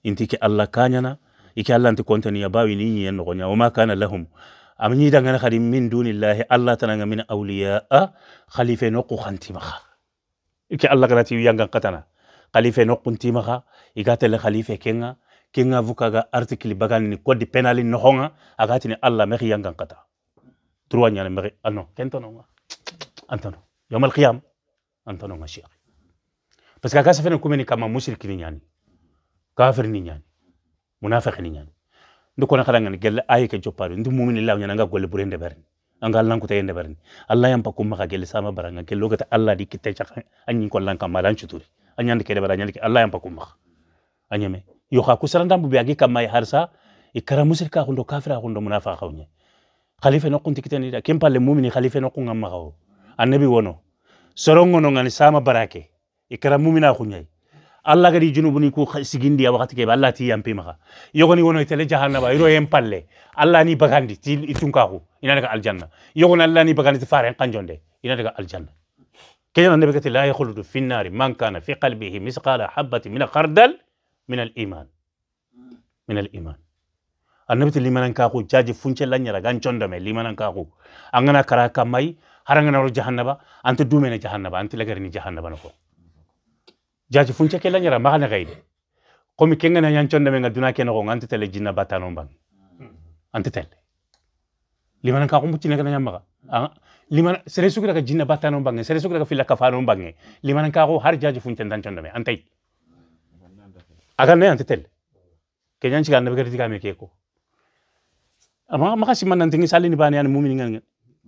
inti ke allah kanyana ike allah nti kontani ya bawi ni yen no nya wama kana lahum am ni daga min dunillahi allah tananga min awliya khalife no ku khantima ike allah ganati yanga katana khalife no kuntima kha igatele khalife kenga kenga vukaga article bagani ni code penal no honga agatini allah mekhi yanga kata droit nyana mekhi ano kentono antono yawm qiyam antono ngashiya parce que kasa fene kumeni kama mushriki ni nyani kafir ni nyani munafiq ni nyani ndu kono xara ngani gel ayi ke jopparu ndu mumini law nyana nga golle burende berni anga allah ko tayende berni allah yam pakum maka gel sama baranga ke logata allah di kitte chakha anyi ko kama chuturi anyande ke debara anyande ke allah yam pakum maka anyame yo xa kusarandam bu biagi kama yi harsa ikara ka hundo kafira hundo ka xawnya khalifa no kunti kitani da le mumini khalifa no kunga makaw annabi wono sorongo no sama barake ikara mumina kunyai allah gadi junubuni ku sigindiya wakati kebe allah ti yampi maka yogoni wono itele jahannaba iro yen allah ni bagandi ti itunkaku ina daga aljanna yogoni allah ni bagandi ti faren kanjonde inaka daga aljanna كيف النبي قال لا يخلد في النار من كان في قلبه مثقال حبة من خردل من الإيمان من الإيمان النبي تلي من كاكو جاجي فنش لا نيرا غان چوندم لي من كاكو انغنا كرا كماي هرنغنا رو جهنم انت دومين جهنم انت لغرني جهنم نكو jaji funche kela nyara magana gaide komi kenga na yanchon nda menga duna kena gonga bata nomba batano bang antetele limana ka chine kena nyamaga ah, limana sere sukira ka bata nomba nge sere sukira ka filla ka nge lima limana ka har jaji funche nda chon me antai aga ne antetele kenyan nda bekeri tika kame keko ama makasi manan salini bani an mu'minin ngan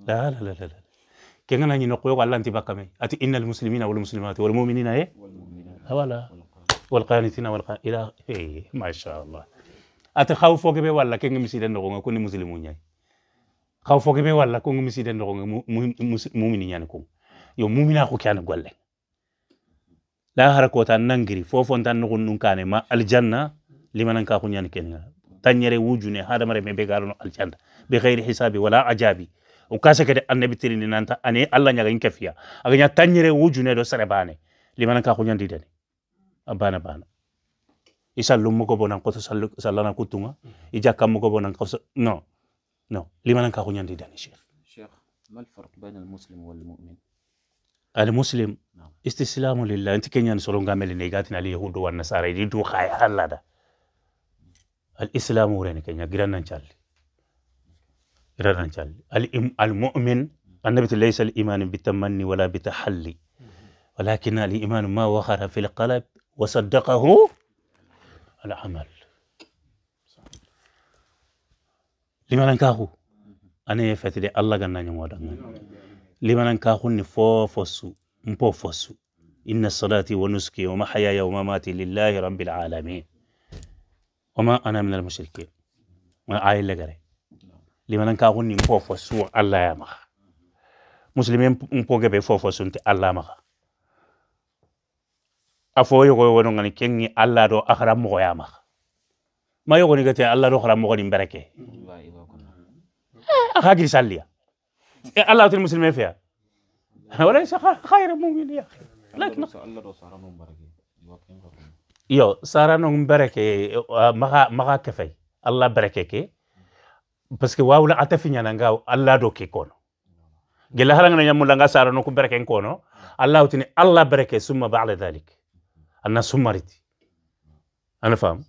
la la la la kenga na nyino koyo Allah lanti bakame ati innal muslimina wal muslimati wal mu'minina eh ولا والقانتين والقانتين إلى إيه ما شاء الله أتخوف فوق بي ولا كن مسيدا نغونا كن مسلمون يعني خوف فوق بي ولا كن مسيدا نغونا مؤمنين يعني كن yo mumina ko kyana golle la har ko tan nangiri fofon tan nugun nun kane ma aljanna limanan ka kunyan kenya tanyere wujune hada mare me begaro no aljanna bi ghairi hisabi wala ajabi o kase kede annabi tirini nanta ane alla nyaga inkafiya aganya tanyere wujune do sare bane limanan ka kunyan didani abana bana isallu mugo bonan ko sallu sallana kutunga mhm. ijakka mugo bonan ko no no limanan ka kunyandi dani sheikh sheikh ما الفرق بين المسلم والمؤمن المسلم نعم. استسلام لله انت كنيا نسولون غامل نيغاتنا اليهود والنصارى دي دو خاي الله ده الاسلام ورين كنيا غيرنا نشال غيرنا نشال المؤمن النبي ليس الايمان بالتمني ولا بتحلي ولكن الايمان ما وخر في القلب وصدقه العمل لماذا نكاهو أنا يفتي لي الله غنى نيو ودان لماذا نكاهو ني فوفوسو مبوفوسو إن الصلاة ونسكي ومحياي ومماتي لله رب العالمين وما أنا من المشركين ما آي لغري لماذا نكاهو ني مبوفوسو الله يا مخ مسلمين مبوغي بفوفوسو انت الله مخ afo yogo wono ngani kengi alla do akhara mo yama ma yogo ni gate alla do akhara mo ni bereke eh, akha gi salia. Eh, e alla tul muslime fiya wala ya. sa khayra mu'min ya lakin alla do sahara mo bereke yo sahara no bereke maga maga kafay alla bereke ke parce que wawla atafi nyana nga alla do ke kono gela haranga sahara no ku bereke kono alla utini alla bereke summa ba'da dhalik الناس هم مريتي أنا فاهم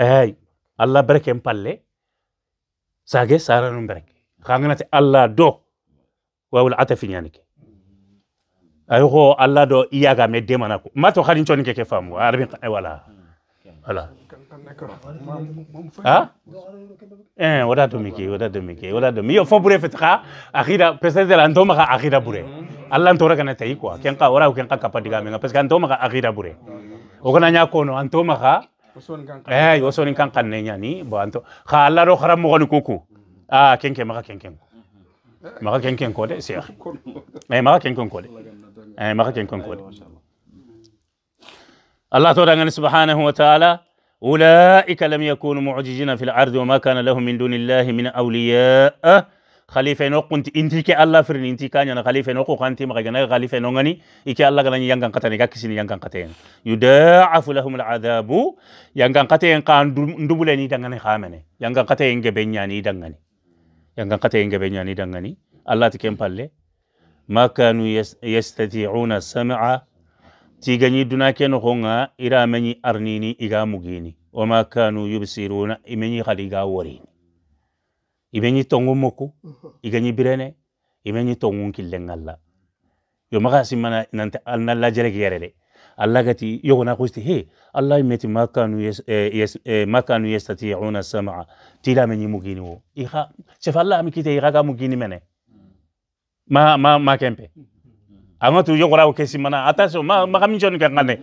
هاي الله بركة مبالي ساقي سارة نمبرك خانغنا الله دو واو العطف يعني أيوه الله دو إياك مديما نكو ما تخلين شوني كيف فاهم عربي إيه، ولا ولا ها eh wada to miki wada to miki wada to mi yo fo bure fetka akhira pesete la ntoma ka akhira bure Allah antora kana tayi kwa ken ora wara ken ka kapa diga menga peska antoma ka agira bure o kana nya kono antoma ka eh yo sonin kan kan nenya ni bo anto ka Allah ro kharam mo kuku ah ken ken maka ken ken maka ken ken ko de cheikh mais maka ken ko de eh maka ken ken ko de الله subhanahu wa ta'ala أولئك لم يكونوا معجزين في الأرض وما كان لهم من دون الله من أولياء khalife no kunti inti ke allah firin inti kanya na khalife no ko kanti ma gana khalife no ngani ike allah gana yang katani ka kisini yangan katen yudaafu lahum al'adabu kan katen kan ndubule ni dangane khamene yangan katen gebe nyani yang yangan katen gebe nyani dangani allah tikem palle ma kanu yastati'una sam'a tigani duna ke no honga ira meni arnini iga mugini wa ma kanu yubsiruna imeni khaliga warini ibenyi tongu moku uhuh. iganyi birene ibenyi tongu killengalla yomaga simmana nante alna la jereke yerere allah gati yogona kusti he allah meti makanu yes, eh, yes, eh, makanu yastati'una sam'a tila menyi mugini wo iha chef allah amikite iha ga mugini mene ma ma ma kempe uhuh. angatu yogora ke simmana ataso ma ma kamin jon kan ngane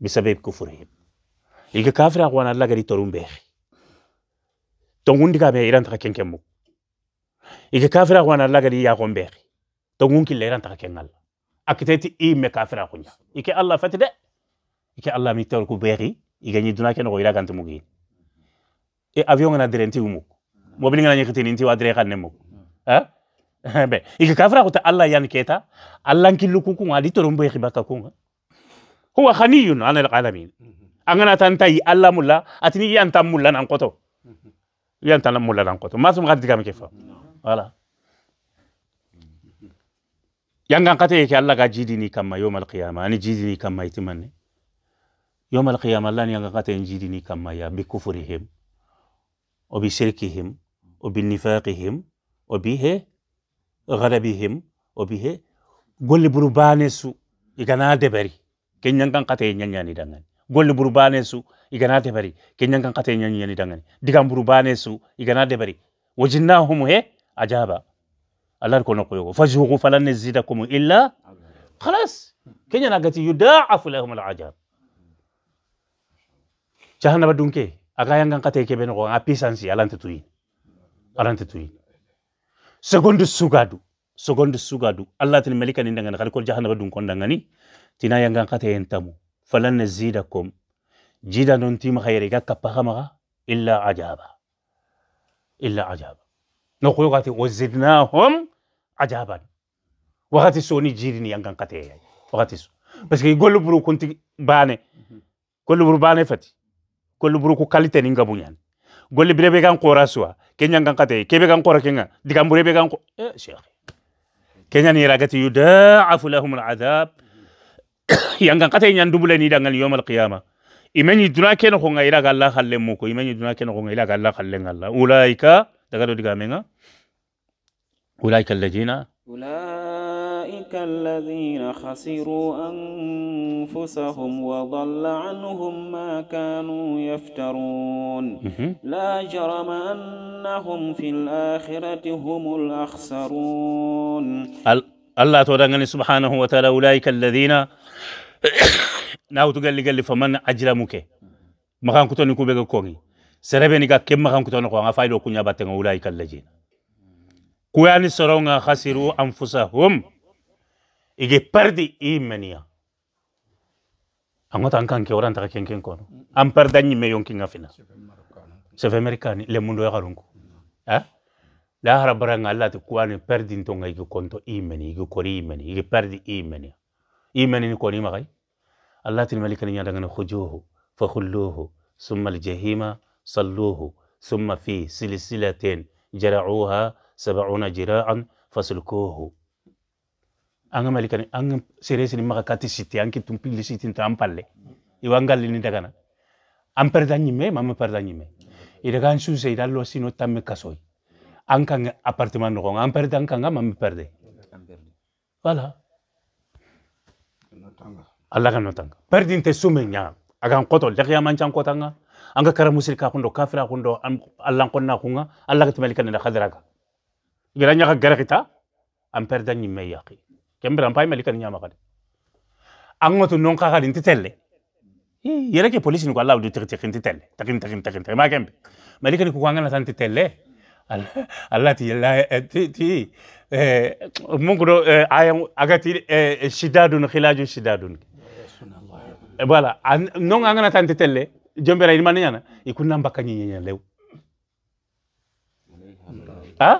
bisabeb kufurhim. Ilga kafir aku anallah gari torun beh. Tungun dika beh iran takakeng kemu. Ilga kafir aku anallah gari ya kon beh. Tungun kila iran takakeng nalla. Akiteti i me kafir aku nya. Ike Allah fatide. Ike Allah mitol ku beh. Ike ni dunia kena gira mugi. E avion ana direnti umu. Mobil ngana nyakiti ninti wa direkan nemu. Ha? Ha be. Ike kafir aku Allah yan keta. Allah kila kuku ngadi torun beh kibaka kunga. هو غني عن العالمين أنا تنتهي ألا ملا أتني يانتا ملا انا يانتا ملا نانقوتو ما سمغات دي كامي كيفو ولا يانغان قطعي كي الله جيديني كما يوم القيامة أنا جيديني كما يتمني يوم القيامة الله يانغان قطعي جيديني كما يا بكفرهم وبشركهم وبالنفاقهم وبه غربهم وبه قول برباني سو يغنى دبري kenyang kan kate nyanyani dangan golli burbane su iganate bari kenyang kan kate nyanyani dangan digan burbane su iganate bari humu he ajaba allah kono koyo yogo falan nazidakum illa khalas kenyan agati yudaafu lahum alajab jahannaba dunke aga kan kate kebe noko a si alante tuyi alante tuyi segondu sugadu segondu sugadu allah tin melika ni dangan kal kol jahannaba kon تنا ينغان قطع ينتمو فلن نزيدكم جيدا ننتي مخيري كاكبا خمغا إلا عجابا إلا عجابا نقول قاتي وزدناهم عجابا وغاتي سوني جيرني ينغان قطع يعني وقاتي سو بس كي قول برو كنت باني قول برو باني فتي قول برو كو كاليتين ينغا بنيان قول بري بيغان قورا سوا كي ينغان قطع كي بيغان قورا كينغا دي كان بري بيغان قورا إيه، شيخ كي ينغان يراغتي يداعف لهم العذاب yangan kata nyan dubule ni dangal yawmal qiyama imani duna ken ko ngaira ga Allah halle mu ko imani duna ken ko ngaira ga Allah halle ngalla ulaika daga do diga menga ulaika alladina أولئك الذين خسروا أنفسهم وضل عنهم ما كانوا يفترون لا جرم أنهم في الآخرة هم الأخسرون الله تودعني سبحانه وتعالى أولئك الذين ناو تقول لي قال لي فمن أجرمك كان كتوني كوني سربني كا كم ما كان كتوني كوري فايدو كنيا باتن أولئك الذين كواني سرونا خسروا أنفسهم إيجي بردي إيمانيا أنا تان كان angota ankanke كين kenken kono an perda ñimme yonkinga fina chef américaine le mundo yakarunku eh? lahara barang Allah tu kuani perdi ntonga iki konto imani iki kori imani iki perdi imeni imeni ni koni makai Allah tu malika ni nyadanga khujuhu fakhulluhu summa aljahima salluhu summa fi silsilatin jara'uha sab'una jira'an fasulkuhu anga malika ni anga seresi ni maka kati siti anki tumpili siti ntampale iwangali ni dagana am perda mama perda nyime idagan suse idallo sino tamme kasoi Angkang apartemen nokon an perde nga mami perde wala allah notang. Perde perdinte sume ña agan koto kota nga, angka kara ka kundo kafira kundo kon na kunga allah ka timali kanena ka gira ñaxa garaxita an nyi me yaqi kembira an makade. kan ñamaxade an ŋotu non xaxadi nti telle yere ke polisi ni ko allah wudu tiri nti telle Takin, takin, takin, takin. ma kembe mali kani kuko angana tan ti telle التي لا تأتي اه، اه، آية، ممكن أكثر اه، شداد خلاج شداد بلا نون أنا تنتتلة جنبنا إيمان يانا يكون نام بكاني يانا لو ها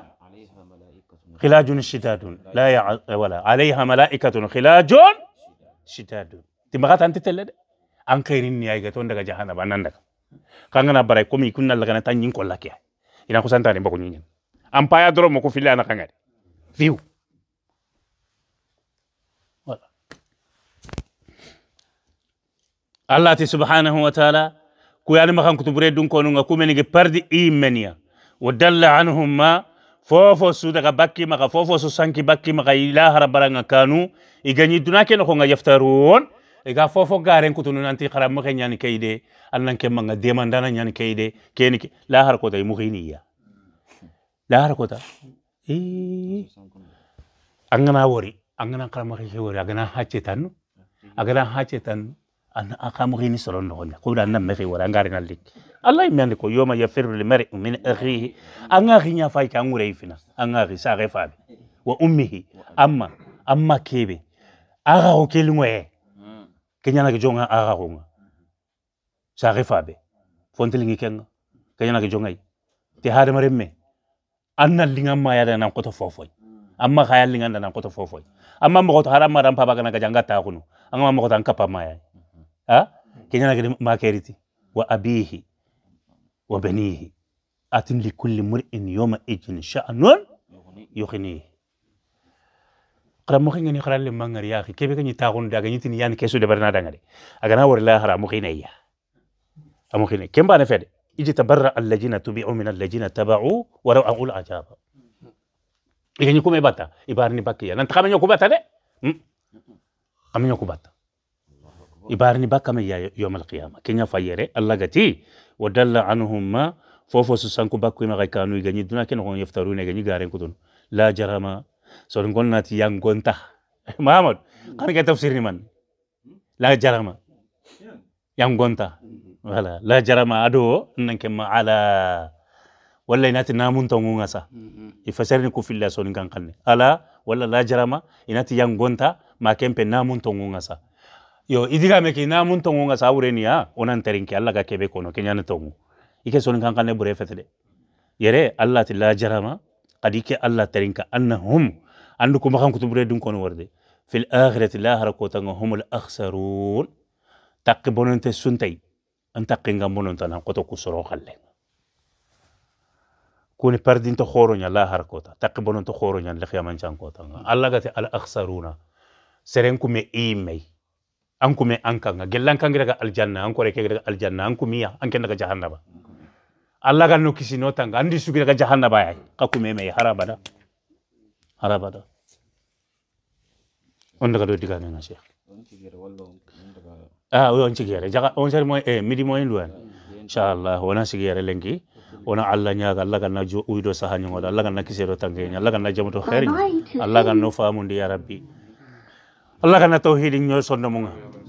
خلاج شداد لا يع... ولا عليها ملائكة خلاج شداد تمغات أنت تلد أنكرين يا جاتون دك جهنم أنا دك كان أنا براي كومي كنا لغنا تانيين كل كيه ina kusantani mboku nyinyen ampaya dro mo kufilla ana kangari viu wala allah ti subhanahu wa ta'ala ku yani makan kutubure dun ko nunga ku ge pardi imenia wa dalla anhum ma fofo su daga bakki maka fofo su sanki bakki maka ilaha rabbaranga kanu iganyi dunake no ko nga ega fofo garen kutunu nanti kharam mo nyani kayde annan ke manga demandana nyani kayde keni ke la har kota mughiniya la har kota eh angana wori angana kharam ke wori agana hacce tanu agana hacce tanu an aka mughini soron no holla ko dan nan me wori angare nan lik allah imen ko yoma yafiru lil mar'i min akhihi anga khinya fay kan wure fina. anga khisa ga fabi wa ummihi amma amma kebe aga hokelngwe kenyana e. ke jonga aga gonga sa ge fabe fontelingi kenga kenyana ke jongai te hade maremme anna linga ma ya na koto fofoi amma khaya linga na koto fofoi amma mo koto haram maram papa kana kajanga ta kunu anga mo koto ankapa ma ya ha kenyana ke ma keriti wa abihi wa banihi atin li kulli mur'in yawma idin sha'nun yughnihi xaramuxingani mangari yaki kebe tahun daga nyi tini yani kesu debar barna dangari agana warila xaramuxinaya amuxine kemba ne ya? fede iji tabarra alladina tubiu min a tabau a aqul iga nyi kume bata ni bakia ya. nan taxameño ku bata de hmm? xameño ku bata ibarni bakkame ya mal kiyama kenya fayere allah gati wa anuhum anhum ma fofo susanku bakkuimaxay kanu igañi duna ke ne yeftarune nyi garen kutun la jarama son ti yang gonta mahamad kan ke tafsir ni man la jarama yang gonta wala la jarama ado nan ke ma ala wallahi inati namun tongu ngasa kan ni ku filla son kan kanne ala walla la jarama inati yang gonta ma kempe namun tongu ngasa yo idiga me ki namun tongu nga sawure ya onan terin ki Allah ga kebe kono kenya ne tongu ike son kan kan ne bure fetede yere Allah ti la jarama قد الله ترينك أنهم أنكم مخام كتب ردون كون ورد في الآخرة لا هركوتا هم الأخسرون تقبلون أنت سنتي أنت قنقبون أنت نقطة كسرو خلي كوني بردين تخورون لا هركوتا تقبلون تخورون لخيام أنشان كوتا الله قتي الأخسرون سرينكم إيمي أنكم أنكم جلان كان الجنة أنكم ركعة الجنة أنكم ميا أنكم نك جهنم allah gan no kisino tanga andi sugina ga jahannaba yay hara bada abada har abada on daga ɗo digamenga ah a on cigere jaga on sari moy e midi insya Allah, inchallah wona cigere lengi wona allah ñaaga allah ganna uydo saha ñogoɗo allah ganna kiseɗo tangeña allah ganna jamato heerña allah kan famude ya rabbi allah kan tauhidin nyusun sonno